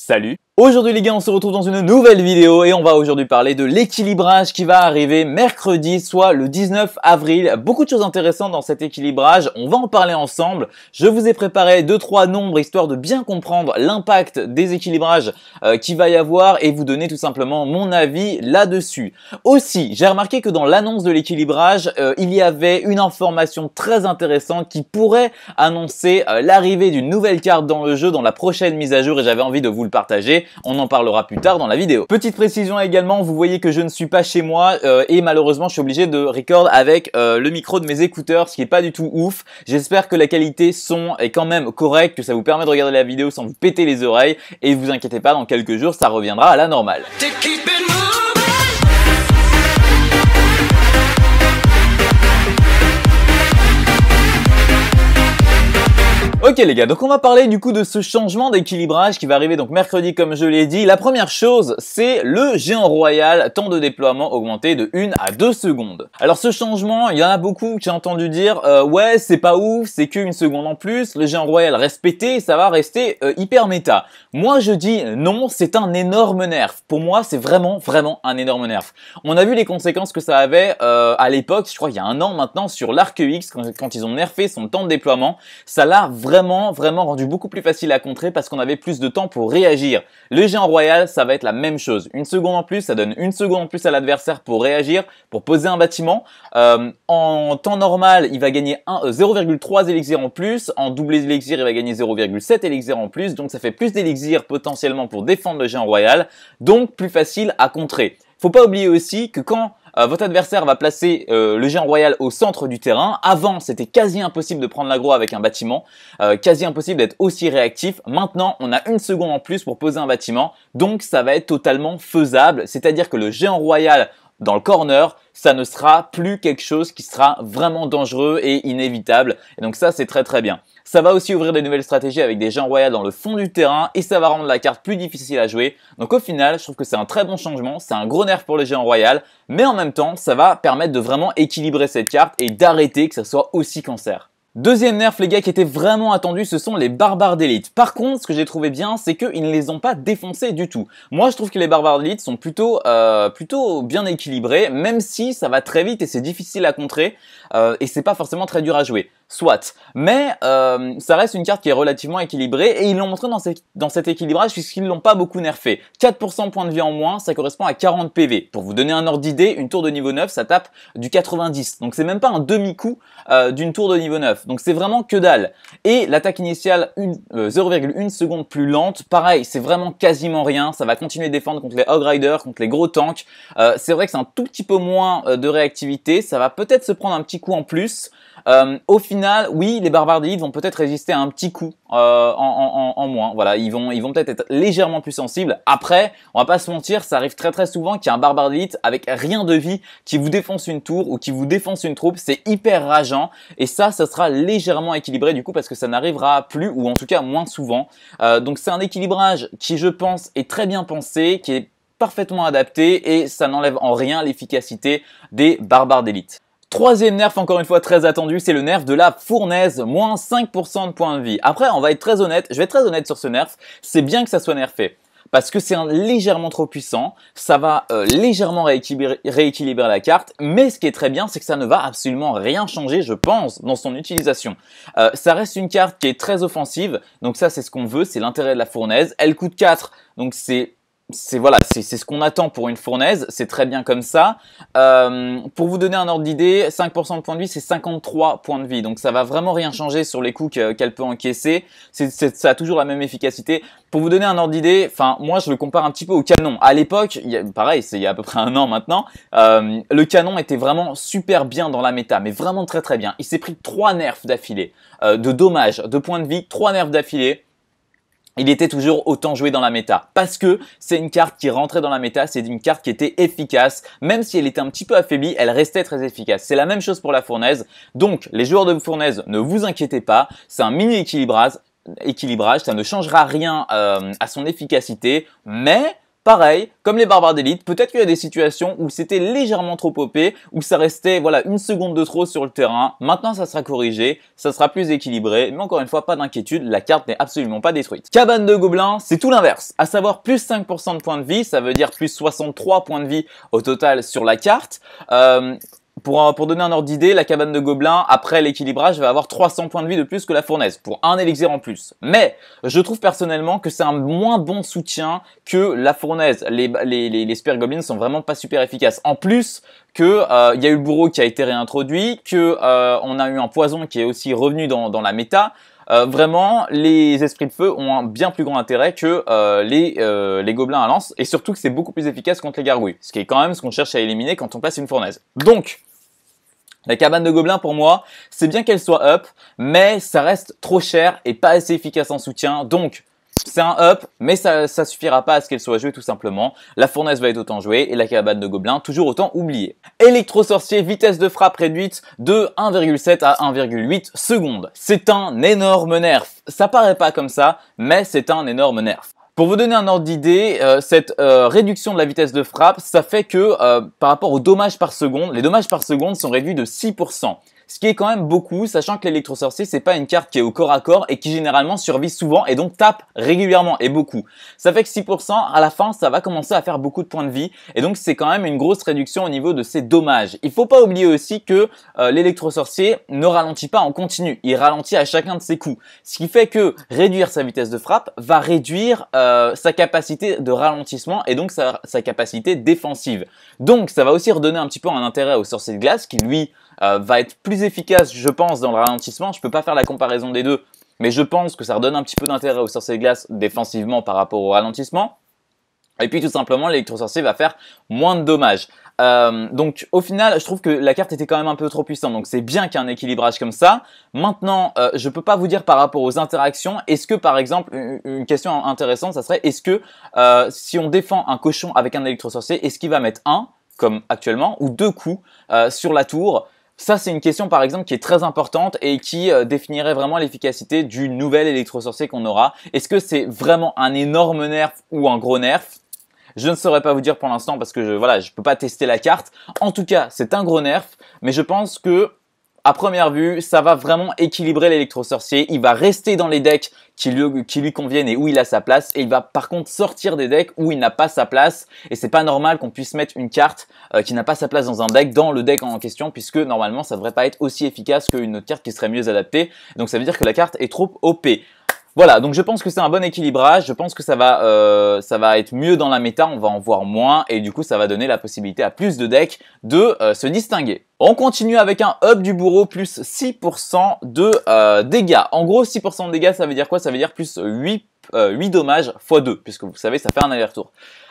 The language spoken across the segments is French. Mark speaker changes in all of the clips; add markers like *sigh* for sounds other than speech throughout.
Speaker 1: Salut Aujourd'hui les gars, on se retrouve dans une nouvelle vidéo et on va aujourd'hui parler de l'équilibrage qui va arriver mercredi, soit le 19 avril. Beaucoup de choses intéressantes dans cet équilibrage, on va en parler ensemble. Je vous ai préparé 2-3 nombres histoire de bien comprendre l'impact des équilibrages qu'il euh, qui va y avoir et vous donner tout simplement mon avis là-dessus. Aussi, j'ai remarqué que dans l'annonce de l'équilibrage, euh, il y avait une information très intéressante qui pourrait annoncer euh, l'arrivée d'une nouvelle carte dans le jeu dans la prochaine mise à jour et j'avais envie de vous le partager on en parlera plus tard dans la vidéo. Petite précision également, vous voyez que je ne suis pas chez moi euh, et malheureusement je suis obligé de record avec euh, le micro de mes écouteurs, ce qui est pas du tout ouf. J'espère que la qualité son est quand même correcte, que ça vous permet de regarder la vidéo sans vous péter les oreilles et vous inquiétez pas, dans quelques jours ça reviendra à la normale. Ben Ok les gars, donc on va parler du coup de ce changement d'équilibrage qui va arriver donc mercredi comme je l'ai dit. La première chose, c'est le géant royal, temps de déploiement augmenté de 1 à 2 secondes. Alors ce changement, il y en a beaucoup qui ont entendu dire euh, ouais c'est pas ouf, c'est qu'une seconde en plus, le géant royal respecté, ça va rester euh, hyper méta. Moi je dis non, c'est un énorme nerf. Pour moi c'est vraiment vraiment un énorme nerf. On a vu les conséquences que ça avait euh, à l'époque, je crois il y a un an maintenant sur l'Arc X quand, ils ont nerfé son temps de déploiement, ça l'a vraiment vraiment, vraiment rendu beaucoup plus facile à contrer parce qu'on avait plus de temps pour réagir. Le géant royal, ça va être la même chose. Une seconde en plus, ça donne une seconde en plus à l'adversaire pour réagir, pour poser un bâtiment. Euh, en temps normal, il va gagner 0,3 euh, élixirs en plus. En double élixir, il va gagner 0,7 élixirs en plus. Donc ça fait plus d'élixir potentiellement pour défendre le géant royal. Donc plus facile à contrer. Faut pas oublier aussi que quand euh, votre adversaire va placer euh, le géant royal au centre du terrain. Avant, c'était quasi impossible de prendre l'agro avec un bâtiment, euh, quasi impossible d'être aussi réactif. Maintenant, on a une seconde en plus pour poser un bâtiment, donc ça va être totalement faisable. C'est-à-dire que le géant royal dans le corner, ça ne sera plus quelque chose qui sera vraiment dangereux et inévitable. Et donc ça, c'est très très bien. Ça va aussi ouvrir des nouvelles stratégies avec des géants royales dans le fond du terrain et ça va rendre la carte plus difficile à jouer. Donc au final, je trouve que c'est un très bon changement, c'est un gros nerf pour les géants royal, mais en même temps, ça va permettre de vraiment équilibrer cette carte et d'arrêter que ça soit aussi cancer. Deuxième nerf, les gars, qui était vraiment attendu, ce sont les barbares d'élite. Par contre, ce que j'ai trouvé bien, c'est qu'ils ne les ont pas défoncés du tout. Moi, je trouve que les barbares d'élite sont plutôt, euh, plutôt bien équilibrés, même si ça va très vite et c'est difficile à contrer, euh, et c'est pas forcément très dur à jouer soit. Mais euh, ça reste une carte qui est relativement équilibrée et ils l'ont montré dans, cet équilibrage puisqu'ils l'ont pas beaucoup nerfé. 4% points de vie en moins, ça correspond à 40 PV. Pour vous donner un ordre d'idée, une tour de niveau 9, ça tape du 90. Donc c'est même pas un demi-coup euh, d'une tour de niveau 9. Donc c'est vraiment que dalle. Et l'attaque initiale, 0,1 euh, seconde plus lente, pareil, c'est vraiment quasiment rien. Ça va continuer de défendre contre les Hog Riders, contre les gros tanks. c'est vrai que c'est un tout petit peu moins de réactivité, ça va peut-être se prendre un petit coup en plus. Euh, au final, oui, les barbares d'élite vont peut-être résister à un petit coup euh, en, moins. Voilà, ils vont, ils vont peut-être être légèrement plus sensibles. Après, on va pas se mentir, ça arrive très très souvent qu'il y a un barbare d'élite avec rien de vie qui vous défonce une tour ou qui vous défonce une troupe. C'est hyper rageant et ça, ça sera légèrement équilibré du coup parce que ça n'arrivera plus ou en tout cas moins souvent. Euh, donc c'est un équilibrage qui, je pense, est très bien pensé, qui est parfaitement adapté et ça n'enlève en rien l'efficacité des barbares d'élite. Troisième nerf, encore une fois très attendu, c'est le nerf de la fournaise, moins 5% de points de vie. Après, on va être très honnête, je vais être très honnête sur ce nerf, c'est bien que ça soit nerfé. Parce que c'est légèrement trop puissant, ça va euh, légèrement rééquilibrer, la carte, mais ce qui est très bien, c'est que ça ne va absolument rien changer, je pense, dans son utilisation. Euh, ça reste une carte qui est très offensive, donc ça c'est ce qu'on veut, c'est l'intérêt de la fournaise. Elle coûte 4, donc c'est c'est voilà, c'est ce qu'on attend pour une fournaise, c'est très bien comme ça. Euh, pour vous donner un ordre d'idée, 5% de points de vie, c'est 53 points de vie. Donc ça va vraiment rien changer sur les coups qu'elle peut encaisser. ça a toujours la même efficacité. Pour vous donner un ordre d'idée, enfin moi je le compare un petit peu au canon. À l'époque, pareil, c'est il y a à peu près un an maintenant, euh, le canon était vraiment super bien dans la méta, mais vraiment très très bien. Il s'est pris trois nerfs d'affilée, euh, de dommages, de points de vie, trois nerfs d'affilée il était toujours autant joué dans la méta. Parce que c'est une carte qui rentrait dans la méta, c'est une carte qui était efficace. Même si elle était un petit peu affaiblie, elle restait très efficace. C'est la même chose pour la fournaise. Donc, les joueurs de fournaise, ne vous inquiétez pas. C'est un mini équilibrage. ça ne changera rien euh, à son efficacité, mais Pareil, comme les barbares d'élite, peut-être qu'il y a des situations où c'était légèrement trop popé, où ça restait voilà une seconde de trop sur le terrain. Maintenant, ça sera corrigé, ça sera plus équilibré, mais encore une fois, pas d'inquiétude, la carte n'est absolument pas détruite. Cabane de gobelins, c'est tout l'inverse, à savoir plus 5% de points de vie, ça veut dire plus 63 points de vie au total sur la carte. Euh, pour, euh, pour donner un ordre d'idée, la cabane de gobelins, après l'équilibrage, va avoir 300 points de vie de plus que la fournaise, pour un élixir en plus. Mais je trouve personnellement que c'est un moins bon soutien que la fournaise. Les, les, les, les spear sont vraiment pas super efficaces. En plus, que euh, il y a eu le bourreau qui a été réintroduit, que euh, on a eu un poison qui est aussi revenu dans, dans la méta. Euh, vraiment, les esprits de feu ont un bien plus grand intérêt que euh, les, euh, les gobelins à lance, et surtout que c'est beaucoup plus efficace contre les gargouilles, ce qui est quand même ce qu'on cherche à éliminer quand on place une fournaise. Donc, la cabane de gobelin pour moi, c'est bien qu'elle soit up, mais ça reste trop cher et pas assez efficace en soutien. Donc c'est un up, mais ça, suffira pas à ce qu'elle soit jouée tout simplement. La fournaise va être autant jouée et la cabane de gobelin toujours autant oubliée. Electro sorcier, vitesse de frappe réduite de 1,7 à 1,8 secondes. C'est un énorme nerf. Ça paraît pas comme ça, mais c'est un énorme nerf. Pour vous donner un ordre d'idée, euh, cette euh, réduction de la vitesse de frappe, ça fait que euh, par rapport aux dommages par seconde, les dommages par seconde sont réduits de 6% ce qui est quand même beaucoup, sachant que l'électrosorcier c'est pas une carte qui est au corps à corps et qui généralement survit souvent et donc tape régulièrement et beaucoup. Ça fait que 6% à la fin ça va commencer à faire beaucoup de points de vie et donc c'est quand même une grosse réduction au niveau de ses dommages. Il faut pas oublier aussi que lélectro euh, l'électrosorcier ne ralentit pas en continu, il ralentit à chacun de ses coups, ce qui fait que réduire sa vitesse de frappe va réduire euh, sa capacité de ralentissement et donc sa capacité défensive. Donc ça va aussi redonner un petit peu un intérêt au sorcier de glace qui lui euh, va être plus efficace, je pense, dans le ralentissement. Je ne peux pas faire la comparaison des deux, mais je pense que ça redonne un petit peu d'intérêt au sorcier de glace défensivement par rapport au ralentissement. Et puis tout simplement, l'électro-sorcier va faire moins de dommages. Euh, donc au final, je trouve que la carte était quand même un peu trop puissante. Donc c'est bien qu'il y ait un équilibrage comme ça. Maintenant, je euh, je peux pas vous dire par rapport aux interactions. Est-ce que par exemple, une, question intéressante, ça serait est-ce que si on défend un cochon avec un électro-sorcier, est-ce qu'il va mettre un comme actuellement, ou deux coups sur la tour ça, c'est une question par exemple qui est très importante et qui euh, définirait vraiment l'efficacité du nouvel électro-sorcier qu'on aura. Est-ce que c'est vraiment un énorme nerf ou un gros nerf je ne saurais pas vous dire pour l'instant parce que je, voilà, je peux pas tester la carte. En tout cas, c'est un gros nerf, mais je pense que à première vue, ça va vraiment équilibrer l'électro-sorcier. Il va rester dans les decks qui lui, conviennent et où il a sa place. Et il va par contre sortir des decks où il n'a pas sa place. Et c'est pas normal qu'on puisse mettre une carte euh, qui n'a pas sa place dans un deck, dans le deck en question, puisque normalement ça devrait pas être aussi efficace qu'une autre carte qui serait mieux adaptée. Donc ça veut dire que la carte est trop OP. Voilà, donc je pense que c'est un bon équilibrage. Je pense que ça va, euh, ça va être mieux dans la méta, on va en voir moins et du coup ça va donner la possibilité à plus de decks de euh, se distinguer. On continue avec un up du bourreau plus 6% de euh, dégâts. En gros, 6% de dégâts, ça veut dire quoi Ça veut dire plus 8 8 euh, dommages x 2, puisque vous savez, ça fait un aller-retour.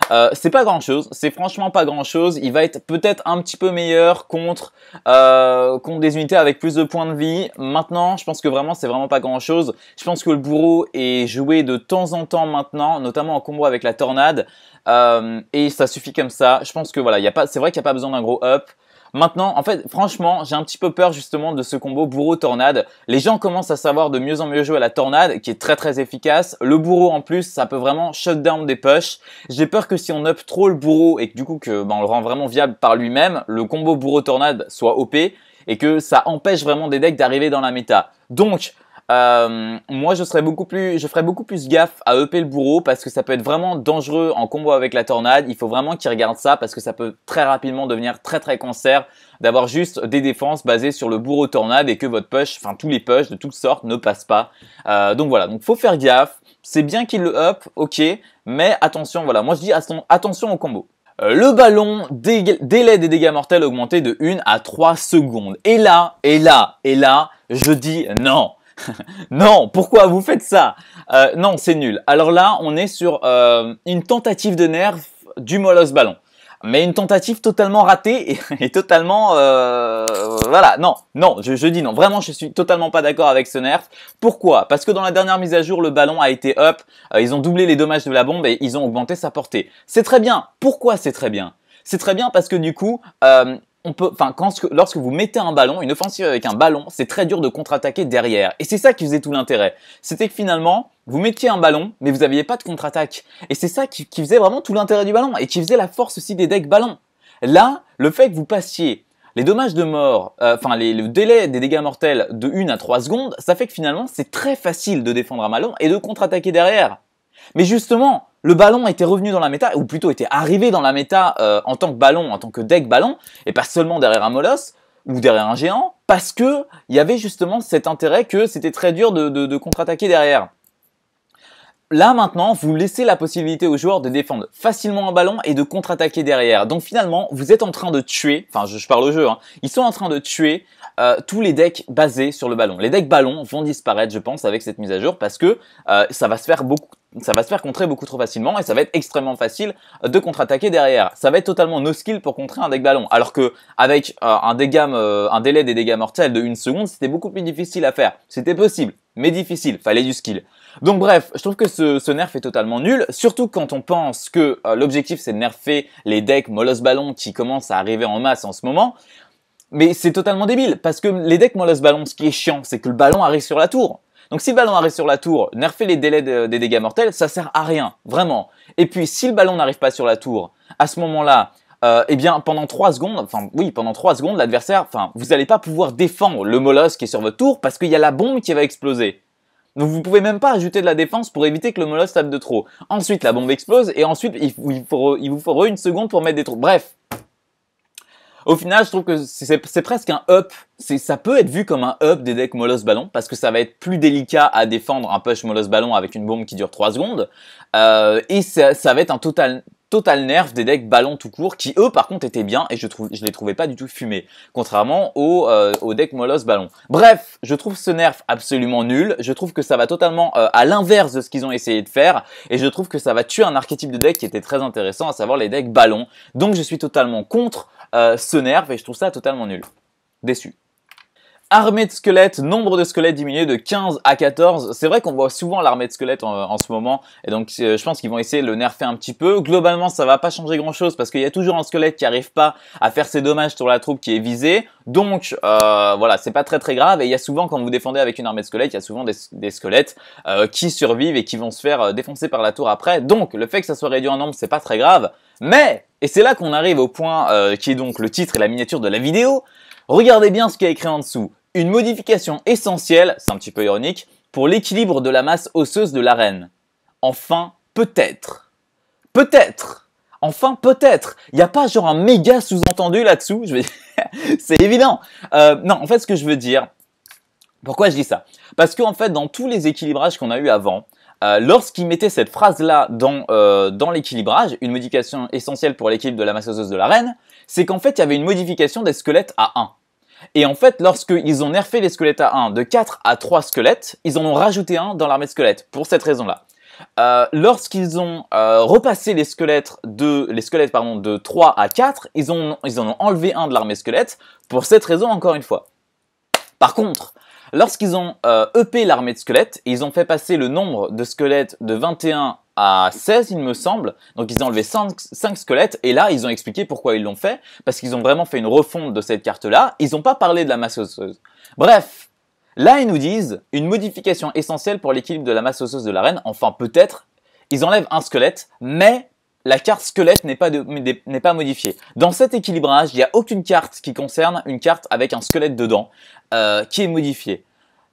Speaker 1: Euh, c'est pas grand-chose, c'est franchement pas grand-chose. Il va être peut-être un petit peu meilleur contre, euh, contre des unités avec plus de points de vie. Maintenant, je pense que vraiment, c'est vraiment pas grand-chose. Je pense que le bourreau est joué de temps en temps maintenant, notamment en combo avec la tornade. Euh, et ça suffit comme ça. Je pense que voilà, y c'est vrai qu'il n'y a pas besoin d'un gros up. Maintenant, en fait, franchement, j'ai un petit peu peur justement de ce combo bourreau-tornade. Les gens commencent à savoir de mieux en mieux jouer à la tornade, qui est très très efficace. Le bourreau en plus, ça peut vraiment shut down des push. J'ai peur que si on up trop le bourreau et que du coup que, ben, on le rend vraiment viable par lui-même, le combo bourreau-tornade soit OP et que ça empêche vraiment des decks d'arriver dans la méta. Donc, euh, moi, je serais beaucoup plus, je ferais beaucoup plus gaffe à EP le bourreau parce que ça peut être vraiment dangereux en combo avec la tornade. Il faut vraiment qu'il regarde ça parce que ça peut très rapidement devenir très très cancer d'avoir juste des défenses basées sur le bourreau tornade et que votre push, enfin tous les push de toutes sortes ne passent pas. Euh, donc voilà, donc faut faire gaffe. C'est bien qu'il le up, ok, mais attention, voilà, moi je dis attention au combo euh, le ballon, délai des dégâts mortels augmenté de 1 à 3 secondes. Et là, et là, et là, je dis non. *laughs* non, pourquoi vous faites ça euh, Non, c'est nul. Alors là, on est sur euh, une tentative de nerf du molosse ballon. Mais une tentative totalement ratée et, *laughs* totalement... Euh, voilà, non, non, je, dis non. Vraiment, je suis totalement pas d'accord avec ce nerf. Pourquoi Parce que dans la dernière mise à jour, le ballon a été up, ils ont doublé les dommages de la bombe et ils ont augmenté sa portée. C'est très bien. Pourquoi c'est très bien c'est très bien parce que du coup, on enfin, lorsque vous mettez un ballon, une offensive avec un ballon, c'est très dur de contre-attaquer derrière. Et c'est ça qui faisait tout l'intérêt. C'était que finalement, vous mettiez un ballon, mais vous n'aviez pas de contre-attaque. Et c'est ça qui, faisait vraiment tout l'intérêt du ballon et qui faisait la force aussi des decks ballon. Là, le fait que vous passiez les dommages de mort, euh, enfin le délai des dégâts mortels de 1 à 3 secondes, ça fait que finalement c'est très facile de défendre un ballon et de contre-attaquer derrière. Mais justement, le ballon était revenu dans la méta, ou plutôt était arrivé dans la méta euh, en tant que ballon, en tant que deck ballon, et pas seulement derrière un molosse ou derrière un géant, parce que il y avait justement cet intérêt que c'était très dur de, contre-attaquer derrière. Là maintenant, vous laissez la possibilité aux joueurs de défendre facilement un ballon et de contre-attaquer derrière. Donc finalement, vous êtes en train de tuer, enfin je, parle au jeu, hein, ils sont en train de tuer euh, tous les decks basés sur le ballon. Les decks ballons vont disparaître, je pense, avec cette mise à jour parce que euh, ça va se faire beaucoup ça va se faire contrer beaucoup trop facilement et ça va être extrêmement facile de contre-attaquer derrière. Ça va être totalement no skill pour contrer un deck ballon. Alors que avec euh, un, dégâme, euh, un délai des dégâts mortels de une seconde, c'était beaucoup plus difficile à faire. C'était possible, mais difficile. Fallait du skill. Donc bref, je trouve que ce, nerf est totalement nul, surtout quand on pense que euh, l'objectif c'est de nerfer les decks Molos Ballon qui commencent à arriver en masse en ce moment. Mais c'est totalement débile, parce que les decks Molos Ballon, ce qui est chiant, c'est que le ballon arrive sur la tour. Donc si le ballon arrive sur la tour, nerfer les délais des dégâts mortels, ça sert à rien, vraiment. Et puis si le ballon n'arrive pas sur la tour, à ce moment-là, euh, eh bien pendant 3 secondes, enfin oui, pendant 3 secondes, l'adversaire, enfin, vous n'allez pas pouvoir défendre le mollusque qui est sur votre tour parce qu'il y a la bombe qui va exploser. Donc vous pouvez même pas ajouter de la défense pour éviter que le mollusque tape de trop. Ensuite, la bombe explose et ensuite, il, vous faudra une seconde pour mettre des trous. Bref, au final, je trouve que c'est presque un up. Ça peut être vu comme un up des decks Molos Ballon, parce que ça va être plus délicat à défendre un push Molos Ballon avec une bombe qui dure 3 secondes. Euh, et ça, va être un total, nerf des decks Ballon tout court, qui eux par contre étaient bien, et je, trouve, les trouvais pas du tout fumés, contrairement au, euh, au deck Molos Ballon. Bref, je trouve ce nerf absolument nul, je trouve que ça va totalement euh, à l'inverse de ce qu'ils ont essayé de faire, et je trouve que ça va tuer un archétype de deck qui était très intéressant, à savoir les decks Ballon. Donc je suis totalement contre euh, se nerve et je trouve ça totalement nul. Déçu. Armée de squelettes, nombre de squelettes diminué de 15 à 14. C'est vrai qu'on voit souvent l'armée de squelettes en, ce moment, et donc euh, je pense qu'ils vont essayer de le nerfer un petit peu. Globalement, ça va pas changer grand chose parce qu'il y a toujours un squelette qui arrive pas à faire ses dommages sur la troupe qui est visée. Donc euh, voilà, c'est pas très très grave. Et il y a souvent quand vous défendez avec une armée de squelettes, il y a souvent des, squelettes euh, qui survivent et qui vont se faire euh, défoncer par la tour après. Donc le fait que ça soit réduit en nombre, c'est pas très grave. Mais et c'est là qu'on arrive au point qui est donc le titre et la miniature de la vidéo. Regardez bien ce qu'il y a écrit en dessous. Une modification essentielle, c'est un petit peu ironique, pour l'équilibre de la masse osseuse de la reine. Enfin, peut-être. Peut-être. Enfin, peut-être. Il n'y a pas genre un méga sous-entendu là-dessous. Je *laughs* c'est évident. Euh, non, en fait, ce que je veux dire, pourquoi je dis ça Parce qu'en fait, dans tous les équilibrages qu'on a eu avant, euh, lorsqu'ils mettaient cette phrase-là dans, euh, dans l'équilibrage, une modification essentielle pour l'équilibre de la masse osseuse de la reine, c'est qu'en fait, il y avait une modification des squelettes à 1. Et en fait, lorsqu'ils ont nerfé les squelettes à 1 de 4 à 3 squelettes, ils en ont rajouté un dans l'armée de squelettes, pour cette raison-là. Euh, lorsqu'ils ont euh, repassé les squelettes, de, les squelettes pardon, de 3 à 4, ils, en ont enlevé un de l'armée squelette, pour cette raison encore une fois. Par contre, lorsqu'ils ont EP euh, l'armée de squelettes, ils ont fait passer le nombre de squelettes de 21 à 16, il me semble. Donc ils ont enlevé 5, squelettes et là, ils ont expliqué pourquoi ils l'ont fait. Parce qu'ils ont vraiment fait une refonte de cette carte-là. Ils n'ont pas parlé de la masse osseuse. Bref, là, ils nous disent une modification essentielle pour l'équilibre de la masse osseuse de la reine. Enfin, peut-être, ils enlèvent un squelette, mais la carte squelette n'est pas, modifiée. Dans cet équilibrage, il n'y a aucune carte qui concerne une carte avec un squelette dedans euh, qui est modifiée.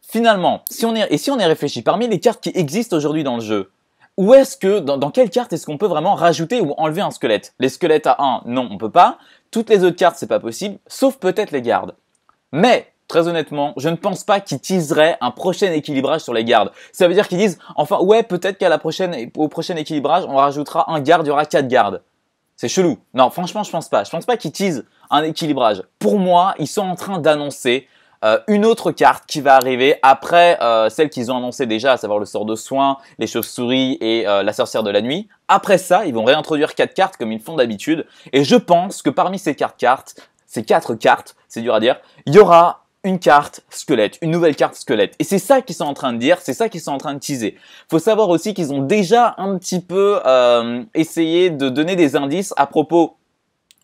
Speaker 1: Finalement, si on est, et si on est réfléchi, parmi les cartes qui existent aujourd'hui dans le jeu, où est-ce que, dans, quelle carte est-ce qu'on peut vraiment rajouter ou enlever un squelette Les squelettes à 1, non, on peut pas. Toutes les autres cartes, c'est pas possible, sauf peut-être les gardes. Mais, très honnêtement, je ne pense pas qu'ils teaseraient un prochain équilibrage sur les gardes. Ça veut dire qu'ils disent, enfin, ouais, peut-être qu'à la prochaine, au prochain équilibrage, on rajoutera un garde, il y aura 4 gardes. C'est chelou. Non, franchement, je pense pas. Je pense pas qu'ils teasent un équilibrage. Pour moi, ils sont en train d'annoncer euh, une autre carte qui va arriver après euh, celle qu'ils ont annoncée déjà, à savoir le sort de soins, les chauves-souris et euh, la sorcière de la nuit. Après ça, ils vont réintroduire quatre cartes comme ils font d'habitude. Et je pense que parmi ces quatre cartes, ces quatre cartes, c'est dur à dire, il y aura une carte squelette, une nouvelle carte squelette. Et c'est ça qu'ils sont en train de dire, c'est ça qu'ils sont en train de teaser. Faut savoir aussi qu'ils ont déjà un petit peu essayé de donner des indices à propos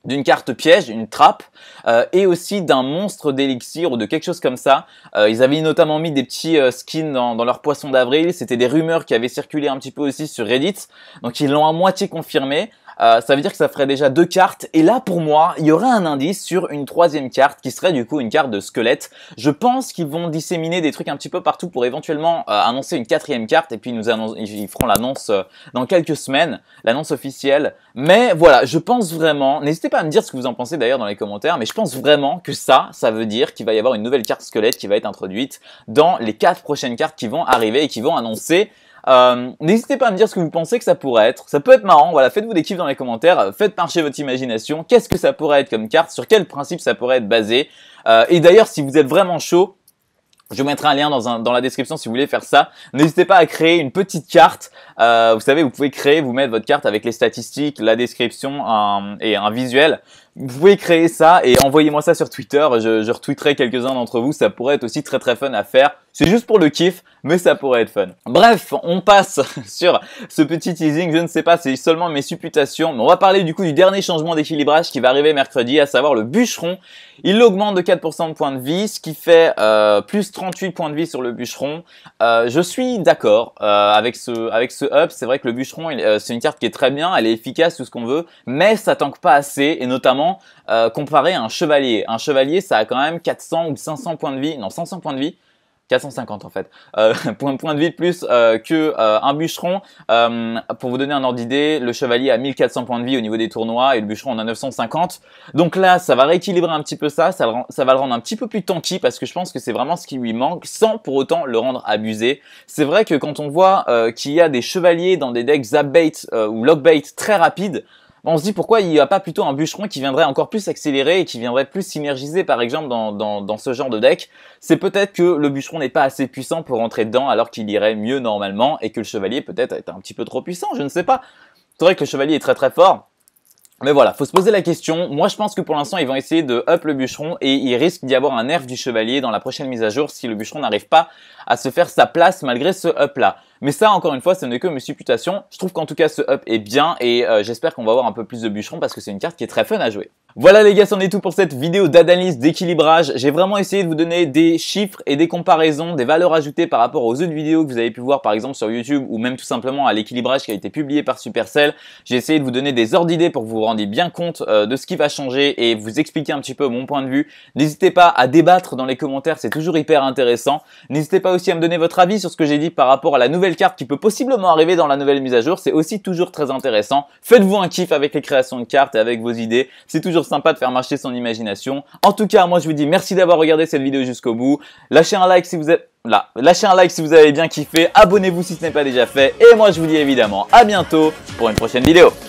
Speaker 1: d'une carte piège, une trappe, euh, et aussi d'un monstre d'élixir ou de quelque chose comme ça. Euh, ils avaient notamment mis des petits euh, skins dans, dans, leur poisson d'avril, c'était des rumeurs qui avaient circulé un petit peu aussi sur Reddit, donc ils l'ont à moitié confirmé. Euh, ça veut dire que ça ferait déjà deux cartes. Et là, pour moi, il y aurait un indice sur une troisième carte qui serait du coup une carte de squelette. Je pense qu'ils vont disséminer des trucs un petit peu partout pour éventuellement euh, annoncer une quatrième carte et puis ils nous ils feront l'annonce euh, dans quelques semaines, l'annonce officielle. Mais voilà, je pense vraiment, n'hésitez pas à me dire ce que vous en pensez d'ailleurs dans les commentaires, mais je pense vraiment que ça, ça veut dire qu'il va y avoir une nouvelle carte squelette qui va être introduite dans les quatre prochaines cartes qui vont arriver et qui vont annoncer euh, n'hésitez pas à me dire ce que vous pensez que ça pourrait être. Ça peut être marrant, voilà, faites-vous des kiffs dans les commentaires, euh, faites marcher votre imagination, qu'est-ce que ça pourrait être comme carte, sur quel principe ça pourrait être basé. Euh, et d'ailleurs, si vous êtes vraiment chaud, je vous mettrai un lien dans, la description si vous voulez faire ça. N'hésitez pas à créer une petite carte. vous savez, vous pouvez créer, vous mettre votre carte avec les statistiques, la description et un visuel vous pouvez créer ça et envoyez-moi ça sur Twitter. Je, je retweeterai quelques-uns d'entre vous. Ça pourrait être aussi très très fun à faire. C'est juste pour le kiff, mais ça pourrait être fun. Bref, on passe *laughs* sur ce petit teasing. Je ne sais pas, c'est seulement mes supputations. Mais on va parler du coup du dernier changement d'équilibrage qui va arriver mercredi, à savoir le bûcheron. Il augmente de 4% de points de vie, ce qui fait euh, plus 38 points de vie sur le bûcheron. Euh, je suis d'accord euh, avec ce avec ce up. C'est vrai que le bûcheron, euh, c'est une carte qui est très bien, elle est efficace, tout ce qu'on veut, mais ça tanque pas assez, et notamment euh, comparé à un chevalier. Un chevalier, ça a quand même 400 ou 500 points de vie, non 500 points de vie, 450 en fait, euh, *laughs* point, de vie de plus euh, que euh, un bûcheron. pour vous donner un ordre d'idée, le chevalier a 1400 points de vie au niveau des tournois et le bûcheron en a 950. Donc là, ça va rééquilibrer un petit peu ça, ça, va le rendre un petit peu plus tanky parce que je pense que c'est vraiment ce qui lui manque sans pour autant le rendre abusé. C'est vrai que quand on voit qu'il y a des chevaliers dans des decks zap bait ou lock bait très rapides, on se dit pourquoi il n'y a pas plutôt un bûcheron qui viendrait encore plus accélérer et qui viendrait plus synergiser par exemple dans, dans, ce genre de deck. C'est peut-être que le bûcheron n'est pas assez puissant pour rentrer dedans alors qu'il irait mieux normalement et que le chevalier peut-être est un petit peu trop puissant, je ne sais pas. C'est vrai que le chevalier est très très fort, mais voilà, faut se poser la question. Moi, je pense que pour l'instant, ils vont essayer de up le bûcheron et il risque d'y avoir un nerf du chevalier dans la prochaine mise à jour si le bûcheron n'arrive pas à se faire sa place malgré ce up là. Mais ça, encore une fois, ce n'est que mes supputations. Je trouve qu'en tout cas, ce up est bien et euh, j'espère qu'on va avoir un peu plus de bûcherons parce que c'est une carte qui est très fun à jouer. Voilà les gars, c'en est tout pour cette vidéo d'analyse d'équilibrage. J'ai vraiment essayé de vous donner des chiffres et des comparaisons, des valeurs ajoutées par rapport aux autres vidéos que vous avez pu voir par exemple sur YouTube ou même tout simplement à l'équilibrage qui a été publié par Supercell. J'ai essayé de vous donner des ordres d'idées pour que vous vous rendiez bien compte euh, de ce qui va changer et vous expliquer un petit peu mon point de vue. N'hésitez pas à débattre dans les commentaires, c'est toujours hyper intéressant. N'hésitez pas aussi à me donner votre avis sur ce que j'ai dit par rapport à la nouvelle carte qui peut possiblement arriver dans la nouvelle mise à jour. C'est aussi toujours très intéressant. Faites-vous un kiff avec les créations de cartes et avec vos idées. C'est toujours sympa de faire marcher son imagination. En tout cas, moi je vous dis merci d'avoir regardé cette vidéo jusqu'au bout. Lâchez un like si vous êtes... Là, lâchez un like si vous avez bien kiffé, abonnez-vous si ce n'est pas déjà fait, et moi je vous dis évidemment à bientôt pour une prochaine vidéo.